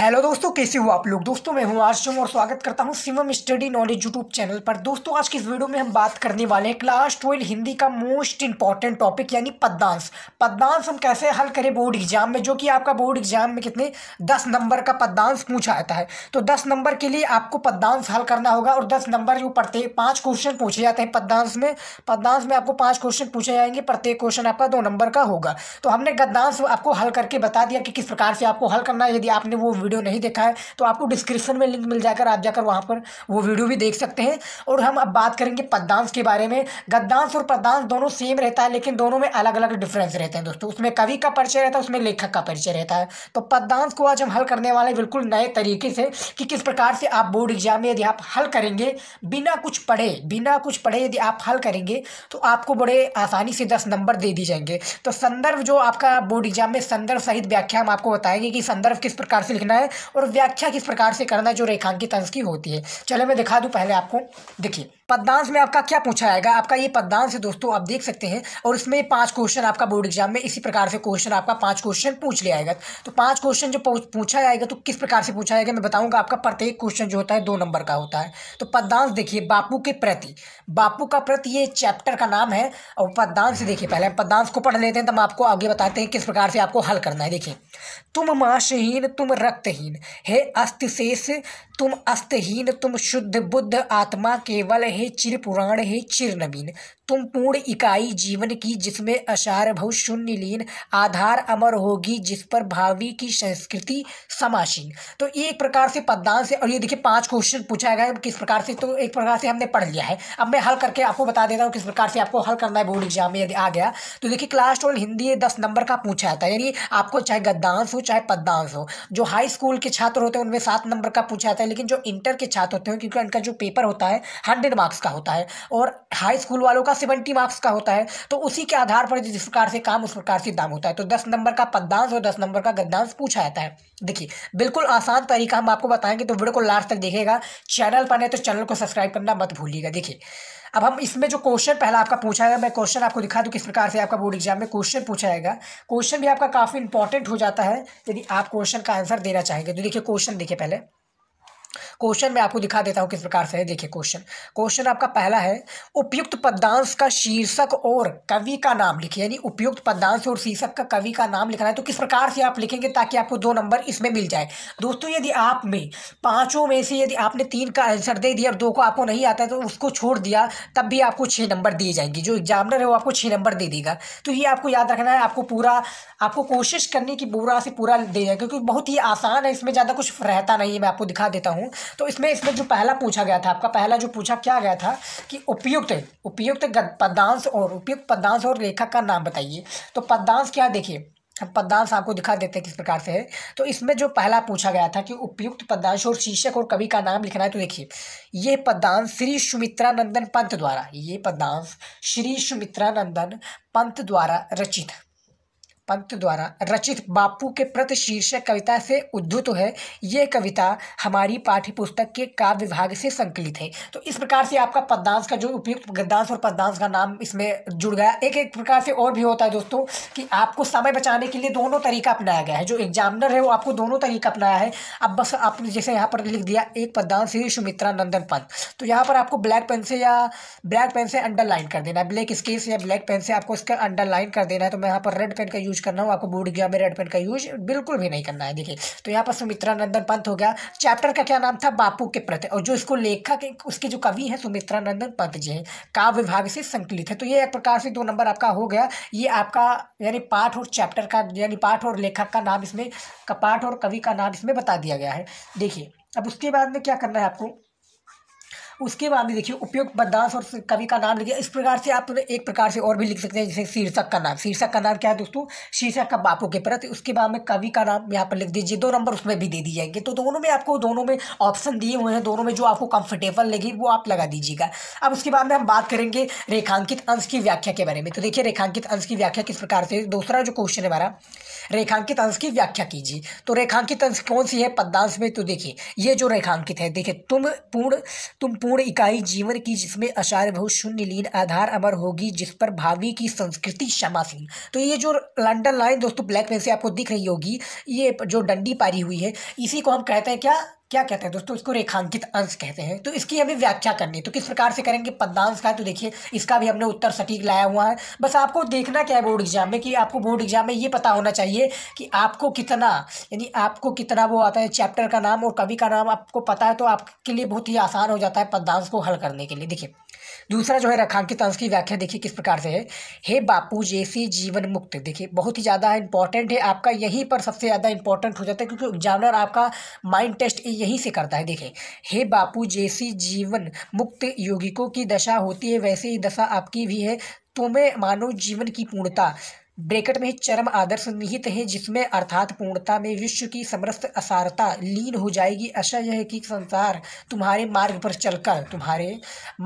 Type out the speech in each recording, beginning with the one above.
hello दोस्तों कैसे हो आप लोग दोस्तों मैं हूं आर्शम और स्वागत करता हूं सिमम स्टडी नॉलेज यूट्यूब चैनल पर दोस्तों आज की इस वीडियो में हम बात करने वाले हैं क्लास ट्वेल्व हिंदी का मोस्ट इंपॉर्टेंट टॉपिक यानी पद्दांश पद्दांश हम कैसे हल करें बोर्ड एग्जाम में जो कि आपका बोर्ड एग्जाम में कितने दस नंबर का पद्दांश पूछा जाता है तो दस नंबर के लिए आपको पद्दांश हल करना होगा और दस नंबर जो प्रत्येक पाँच क्वेश्चन पूछे जाते हैं पद्दांश में पद्दांश में आपको पाँच क्वेश्चन पूछे जाएंगे प्रत्येक क्वेश्चन आपका दो नंबर का होगा तो हमने गद्दांश आपको हल करके बता दिया कि किस प्रकार से आपको हल करना है यदि आपने वो वीडियो नहीं देखा है तो आपको डिस्क्रिप्शन में लिंक मिल जाकर आप जाकर वहाँ पर वो वीडियो भी देख सकते हैं और हम अब बात करेंगे पद्दांश के बारे में गद्दांश और पद्दांश दोनों सेम रहता है लेकिन दोनों में अलग अलग डिफरेंस रहते हैं दोस्तों उसमें कवि का परिचय रहता है उसमें लेखक का परिचय रहता है तो पद्दांश को आज हम हल करने वाले बिल्कुल नए तरीके से कि किस प्रकार से आप बोर्ड एग्जाम में यदि आप हल करेंगे बिना कुछ पढ़े बिना कुछ पढ़े यदि आप हल करेंगे तो आपको बड़े आसानी से दस नंबर दे दिए जाएंगे तो संदर्भ जो आपका बोर्ड एग्जाम में संदर्भ सहित व्याख्या हम आपको बताएंगे कि संदर्भ किस प्रकार से लिखना है और व्याख्या किस प्रकार से करना है जो रेखांकित अंश की होती है चले मैं दिखा दूँ पहले आपको देखिए पद्दांश में आपका क्या पूछा जाएगा आपका ये पद्दांश है दोस्तों आप देख सकते हैं और इसमें पांच क्वेश्चन आपका बोर्ड एग्जाम में इसी प्रकार से क्वेश्चन आपका पांच क्वेश्चन पूछ लिया जाएगा तो पांच क्वेश्चन जो पूछा जाएगा तो किस प्रकार से पूछा जाएगा मैं बताऊंगा आपका प्रत्येक क्वेश्चन जो होता है दो नंबर का होता है तो पद्दांश देखिए बापू के प्रति बापू का प्रति ये चैप्टर का नाम है और पद्दांश देखिए पहले हम पद्दांश को पढ़ लेते हैं तो हम आपको आगे बताते हैं किस प्रकार से आपको हल करना है देखिए तुम मांसहीन तुम रक्तहीन हे अस्तशेष तुम अस्तहीन तुम शुद्ध बुद्ध आत्मा केवल है है चिर पुराण है चिर नवीन तुम पूर्ण इकाई जीवन की जिसमें भव शून्य लीन आधार अमर होगी जिस पर भावी की संस्कृति समाशीन तो एक प्रकार से पद्दान से और ये देखिए पांच क्वेश्चन पूछा गया किस प्रकार से तो एक प्रकार से हमने पढ़ लिया है अब मैं हल करके आपको बता देता हूँ किस प्रकार से आपको हल करना है बोर्ड एग्जाम में यदि आ गया तो देखिए क्लास ट्वेल्व हिंदी दस नंबर का पूछा जाता है यानी आपको चाहे गद्दांश हो चाहे पद्दांश हो जो हाई स्कूल के छात्र होते हैं उनमें सात नंबर का पूछा जाता है लेकिन जो इंटर के छात्र होते हैं क्योंकि उनका जो पेपर होता है हंड्रेड मार्क्स मार्क्स का होता है और हाई स्कूल वालों का सेवेंटी मार्क्स का होता है तो उसी के आधार पर जिस प्रकार से काम उस प्रकार से दाम होता है तो दस नंबर का पद्दांश और दस नंबर का गद्दांश पूछा जाता है देखिए बिल्कुल आसान तरीका हम आपको बताएंगे तो वीडियो को लास्ट तक देखेगा चैनल पर है तो चैनल को सब्सक्राइब करना मत भूलिएगा देखिए अब हम इसमें जो क्वेश्चन पहला आपका पूछा है मैं क्वेश्चन आपको दिखा दूँ किस प्रकार से आपका बोर्ड एग्जाम में क्वेश्चन पूछा जाएगा क्वेश्चन भी आपका काफ़ी इंपॉर्टेंट हो जाता है यदि आप क्वेश्चन का आंसर देना चाहेंगे तो देखिए क्वेश्चन देखिए पहले क्वेश्चन मैं आपको दिखा देता हूँ किस प्रकार से है देखिए क्वेश्चन क्वेश्चन आपका पहला है उपयुक्त पदांश का शीर्षक और कवि का नाम लिखिए यानी उपयुक्त पदांश और शीर्षक का कवि का नाम लिखना है तो किस प्रकार से आप लिखेंगे ताकि आपको दो नंबर इसमें मिल जाए दोस्तों यदि आप में पाँचों में से यदि आपने तीन का आंसर दे दिया और दो को आपको नहीं आता है तो उसको छोड़ दिया तब भी आपको छः नंबर दिए जाएंगे जो एग्जामिनर है वो आपको छः नंबर दे देगा तो ये आपको याद रखना है आपको पूरा आपको कोशिश करनी कि पूरा से पूरा दे जाए क्योंकि बहुत ही आसान है इसमें ज़्यादा कुछ रहता नहीं है मैं आपको दिखा देता हूँ हूँ तो इसमें इसमें जो पहला पूछा गया था आपका पहला जो पूछा क्या गया था कि उपयुक्त उपयुक्त पदांश और उपयुक्त पदांश और लेखक का नाम बताइए तो पदांश क्या देखिए हम पदांश आपको दिखा देते हैं किस प्रकार से है तो इसमें जो पहला पूछा गया था कि उपयुक्त पदांश और शीर्षक और कवि का नाम लिखना है तो देखिए ये पदांश श्री सुमित्रानंदन पंत द्वारा ये पदांश श्री सुमित्रानंदन पंत द्वारा रचित है पंत द्वारा रचित बापू के प्रति शीर्षक कविता से उद्धुत है यह कविता हमारी पाठ्य पुस्तक के काव्य विभाग से संकलित है तो इस प्रकार से आपका पद्मांश का जो उपयुक्त गद्दांश और पद्मांश का नाम इसमें जुड़ गया एक एक प्रकार से और भी होता है दोस्तों कि आपको समय बचाने के लिए दोनों तरीका अपनाया गया है जो एग्जामिनर है वो आपको दोनों तरीका अपनाया है अब बस आपने जैसे यहाँ पर लिख दिया एक पद्दांश है सुमित्रा नंदन पंत तो यहाँ पर आपको ब्लैक पेन से या ब्लैक पेन से अंडरलाइन कर देना है ब्लैक स्केच या ब्लैक पेन से आपको इसका अंडरलाइन कर देना है तो मैं यहाँ पर रेड पेन का यूज यूज करना हो आपको बोर्ड गया में रेड पेन का यूज बिल्कुल भी नहीं करना है देखिए तो यहाँ पर सुमित्रा नंदन पंत हो गया चैप्टर का क्या नाम था बापू के प्रति और जो इसको लेखक उसके जो कवि हैं नंदन पंत जी हैं काव्य विभाग से संकलित है तो ये एक प्रकार से दो नंबर आपका हो गया ये आपका यानी पाठ और चैप्टर का यानी पाठ और लेखक का नाम इसमें पाठ और कवि का नाम इसमें बता दिया गया है देखिए अब उसके बाद में क्या करना है आपको उसके बाद में देखिए उपयुक्त बदास और कवि का नाम लिखिए इस प्रकार से आप एक प्रकार से और भी लिख सकते हैं जैसे शीर्षक का नाम शीर्षक का नाम क्या है दोस्तों शीर्षक का बापू के प्रति उसके बाद में कवि का नाम यहाँ पर लिख दीजिए दो नंबर उसमें भी दे दिए जाएंगे तो दोनों में आपको दोनों में ऑप्शन दिए हुए हैं दोनों में जो आपको कंफर्टेबल लगे वो आप लगा दीजिएगा अब उसके बाद में हम बात करेंगे रेखांकित अंश की व्याख्या के बारे में तो देखिए रेखांकित अंश की व्याख्या किस प्रकार से दूसरा जो क्वेश्चन है हमारा रेखांकित अंश की व्याख्या कीजिए तो रेखांकित अंश कौन सी है पद्दांश में तो देखिए ये जो रेखांकित है देखिए तुम पूर्ण तुम पूर्ण पूर्ण इकाई जीवन की जिसमें बहुत शून्य लीन आधार अमर होगी जिस पर भावी की संस्कृति क्षमासीन तो ये जो लंडन लाइन दोस्तों ब्लैक पेन से आपको दिख रही होगी ये जो डंडी पारी हुई है इसी को हम कहते हैं क्या क्या कहते हैं दोस्तों इसको रेखांकित अंश कहते हैं तो इसकी हमें व्याख्या करनी है तो किस प्रकार से करेंगे पद्मांश का है तो देखिए इसका भी हमने उत्तर सटीक लाया हुआ है बस आपको देखना क्या है बोर्ड एग्जाम में कि आपको बोर्ड एग्जाम में ये पता होना चाहिए कि आपको कितना यानी आपको कितना वो आता है चैप्टर का नाम और कवि का नाम आपको पता है तो आपके लिए बहुत ही आसान हो जाता है पद्मांश को हल करने के लिए देखिए दूसरा जो है रेखांकित अंश की व्याख्या देखिए किस प्रकार से है हे बापू जैसी जीवन मुक्त देखिए बहुत ही ज़्यादा इंपॉर्टेंट है आपका यहीं पर सबसे ज़्यादा इंपॉर्टेंट हो जाता है क्योंकि एग्जामिनर आपका माइंड टेस्ट यहीं से करता है देखें हे बापू जैसी जीवन मुक्त योगिकों की दशा होती है वैसे ही दशा आपकी भी है तुम्हें मानव जीवन की पूर्णता ब्रेकट में चरम आदर्श निहित है जिसमें अर्थात पूर्णता में विश्व की समस्त असारता लीन हो जाएगी आशा यह है कि संसार तुम्हारे मार्ग पर चलकर तुम्हारे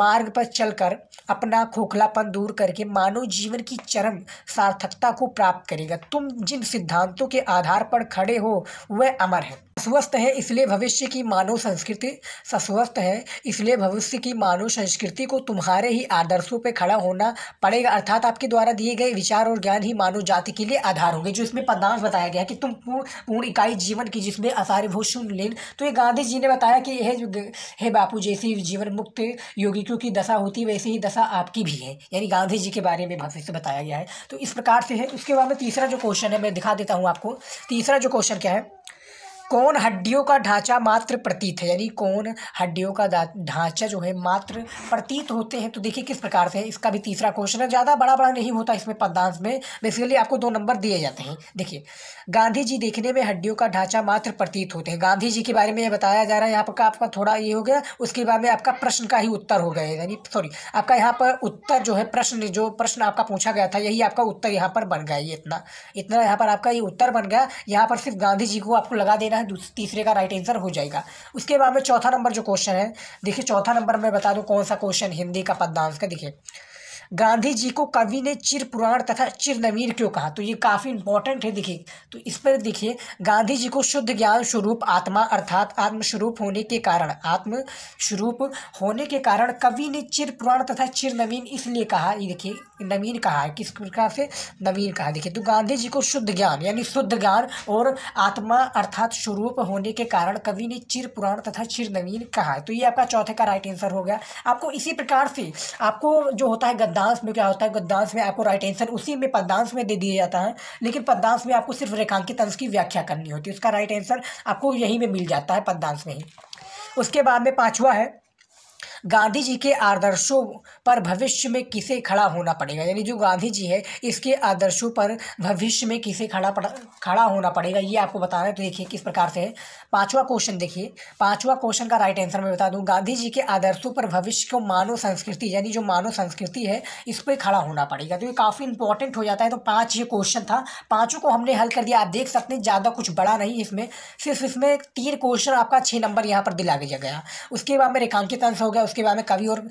मार्ग पर चलकर अपना खोखलापन दूर करके मानव जीवन की चरम सार्थकता को प्राप्त करेगा तुम जिन सिद्धांतों के आधार पर खड़े हो वह अमर है स्वस्थ है इसलिए भविष्य की मानव संस्कृति सस्वस्थ है इसलिए भविष्य की मानव संस्कृति को तुम्हारे ही आदर्शों पर खड़ा होना पड़ेगा अर्थात आपके द्वारा दिए गए विचार और ज्ञान ही मानव जाति के लिए आधार होंगे जो इसमें पदांश बताया गया कि तुम पूर्ण पूर्ण इकाई जीवन की जिसमें आसार भू शून्य लेन तो ये गांधी जी ने बताया कि हे हे बापू जैसी जीवन मुक्त योगिकों की दशा होती वैसी ही दशा आपकी भी है यानी गांधी जी के बारे में भविष्य से बताया गया है तो इस प्रकार से है उसके बाद में तीसरा जो क्वेश्चन है मैं दिखा देता हूँ आपको तीसरा जो क्वेश्चन क्या है कौन हड्डियों का ढांचा मात्र प्रतीत है यानी कौन हड्डियों का ढांचा जो है मात्र प्रतीत होते हैं तो देखिए किस प्रकार से इसका भी तीसरा क्वेश्चन है ज़्यादा बड़ा बड़ा नहीं होता इसमें पदांश में बेसिकली आपको दो नंबर दिए जाते हैं देखिए गांधी जी देखने में हड्डियों का ढांचा मात्र प्रतीत होते हैं गांधी जी के बारे में यह बताया जा रहा है यहाँ पर आपका थोड़ा ये हो गया उसके बाद में आपका प्रश्न का ही उत्तर हो गया यानी सॉरी आपका यहाँ पर उत्तर जो है प्रश्न जो प्रश्न आपका पूछा गया था यही आपका उत्तर यहाँ पर बन गया ये इतना इतना यहाँ पर आपका ये उत्तर बन गया यहाँ पर सिर्फ गांधी जी को आपको लगा देना है है तीसरे का राइट आंसर हो जाएगा उसके बाद में चौथा नंबर जो क्वेश्चन है देखिए चौथा नंबर मैं बता दूँ कौन सा क्वेश्चन हिंदी का पद्यांश का देखिए गांधी जी को कवि ने चिर पुराण तथा चिर नवीन क्यों कहा तो ये काफ़ी इंपॉर्टेंट है देखिए तो इस पर देखिए गांधी जी को शुद्ध ज्ञान स्वरूप आत्मा अर्थात आत्मस्वरूप होने के कारण आत्म स्वरूप होने के कारण कवि ने चिर पुराण तथा चिर नवीन इसलिए कहा ये देखिए नवीन कहा है किस प्रकार से नवीन कहा देखिए तो गांधी जी को शुद्ध ज्ञान यानी शुद्ध ज्ञान और आत्मा अर्थात स्वरूप होने के कारण कवि ने चिर पुराण तथा चिर नवीन कहा तो ये आपका चौथे का राइट आंसर हो गया आपको इसी प्रकार से आपको जो होता है गद्दा पद्दांश में क्या होता है गद्दांश में आपको राइट आंसर उसी में पद्दांश में दे दिया जाता है लेकिन पद्दांश में आपको सिर्फ रेखांकित अंश की व्याख्या करनी होती है उसका राइट आंसर आपको यहीं में मिल जाता है पद्दांश में ही उसके बाद में पाँचवा है गांधी जी के आदर्शों पर भविष्य में किसे खड़ा होना पड़ेगा यानी जो गांधी जी है इसके आदर्शों पर भविष्य में किसे खड़ा खड़ा होना पड़ेगा ये आपको बताना है तो देखिए किस प्रकार से है पाँचवा क्वेश्चन देखिए पाँचवा क्वेश्चन का राइट आंसर मैं बता दूँ गांधी जी के आदर्शों पर भविष्य को मानव संस्कृति यानी जो मानव संस्कृति है इस पर खड़ा होना पड़ेगा तो ये काफ़ी इंपॉर्टेंट हो जाता है तो पाँच ये क्वेश्चन था पाँचों को हमने हल कर दिया आप देख सकते हैं ज़्यादा कुछ बड़ा नहीं इसमें सिर्फ इसमें तीन क्वेश्चन आपका छः नंबर यहाँ पर दिला दिया गया उसके बाद में रेखांकित आंसर हो गया उसके बाद में कवि और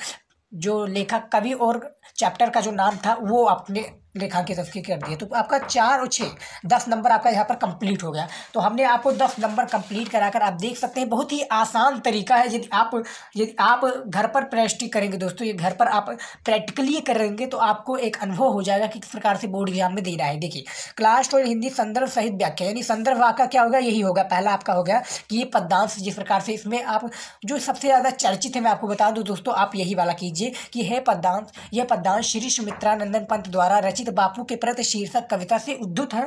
जो लेखक कवि और चैप्टर का जो नाम था वो आपने के तस्वीर कर दिए तो आपका चार और छः दस नंबर आपका यहाँ पर कंप्लीट हो गया तो हमने आपको दस नंबर कंप्लीट कराकर आप देख सकते हैं बहुत ही आसान तरीका है यदि आप यदि आप घर पर प्रैक्टिस करेंगे दोस्तों ये घर पर आप प्रैक्टिकली करेंगे तो आपको एक अनुभव हो जाएगा कि किस प्रकार से बोर्ड एग्जाम में देना है देखिए क्लास और हिंदी संदर्भ सहित व्याख्या यानी संदर्भ आपका क्या होगा यही होगा पहला आपका हो गया कि ये पद्दांश जिस प्रकार से इसमें आप जो सबसे ज़्यादा चर्चित है मैं आपको बता दूँ दोस्तों आप यही वाला कीजिए कि है पद्दांश यह पद्यांश श्री सुमित्रानंदन पंत द्वारा रचित बापू के प्रति शीर्षक कविता से उद्धुत है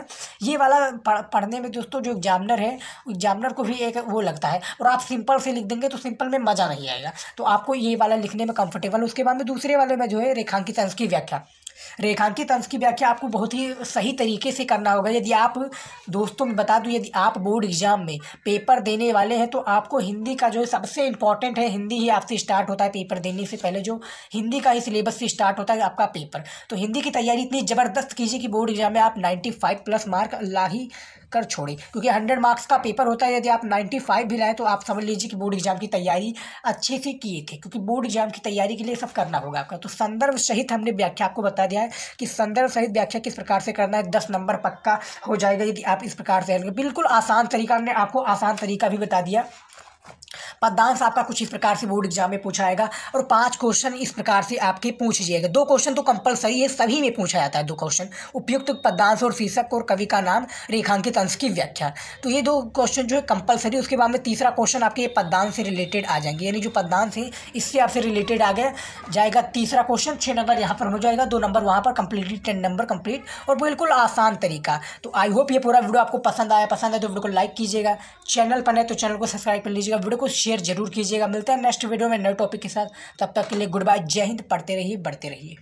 ये वाला पढ़ने में दोस्तों जो एग्जामिनर है एग्जामिनर को भी एक वो लगता है और आप सिंपल से लिख देंगे तो सिंपल में मज़ा नहीं आएगा तो आपको ये वाला लिखने में कंफर्टेबल उसके बाद में दूसरे वाले में जो है रेखांकित अंश की व्याख्या रेखांकित अंश की व्याख्या आपको बहुत ही सही तरीके से करना होगा यदि आप दोस्तों में बता दूं यदि आप बोर्ड एग्जाम में पेपर देने वाले हैं तो आपको हिंदी का जो है सबसे इंपॉर्टेंट है हिंदी ही आपसे स्टार्ट होता है पेपर देने से पहले जो हिंदी का ही सिलेबस से स्टार्ट होता है आपका पेपर तो हिंदी की तैयारी इतनी ज़बरदस्त कीजिए कि बोर्ड एग्जाम में आप नाइन्टी प्लस मार्क ला ही कर छोड़े क्योंकि हंड्रेड मार्क्स का पेपर होता है यदि आप नाइन्टी फाइव भी लाएँ तो आप समझ लीजिए कि बोर्ड एग्जाम की तैयारी अच्छे से किए थे क्योंकि बोर्ड एग्जाम की तैयारी के लिए सब करना होगा आपका तो संदर्भ सहित हमने व्याख्या आपको बताया बता दिया है कि संदर्भ सहित व्याख्या किस प्रकार से करना है दस नंबर पक्का हो जाएगा यदि आप इस प्रकार से बिल्कुल आसान तरीका ने आपको आसान तरीका भी बता दिया पद्दांश आपका कुछ इस प्रकार से बोर्ड एग्जाम में पूछा आएगा और पांच क्वेश्चन इस प्रकार से आपके पूछ जाएगा दो क्वेश्चन तो कंपलसरी है सभी में पूछा जाता है दो क्वेश्चन उपयुक्त पद्दांश और शीर्षक और कवि का नाम रेखांकित अंश की व्याख्या तो ये दो क्वेश्चन जो है कंपलसरी उसके बाद में तीसरा क्वेश्चन आपके पदांश से रिलेटेड आ जाएंगे यानी जो पदांश है इससे आपसे रिलेटेड आ गया जाएगा तीसरा क्वेश्चन छः नंबर यहाँ पर हो जाएगा दो नंबर वहाँ पर कंप्लीटली टेन नंबर कंप्लीट और बिल्कुल आसान तरीका तो आई होप ये पूरा वीडियो आपको पसंद आया पसंद आया तो वीडियो को लाइक कीजिएगा चैनल पर है तो चैनल को सब्सक्राइब कर लीजिएगा वीडियो को शेयर शेयर जरूर कीजिएगा मिलता है नेक्स्ट वीडियो में नए टॉपिक के साथ तब तक के लिए गुड बाय जय हिंद पढ़ते रहिए बढ़ते रहिए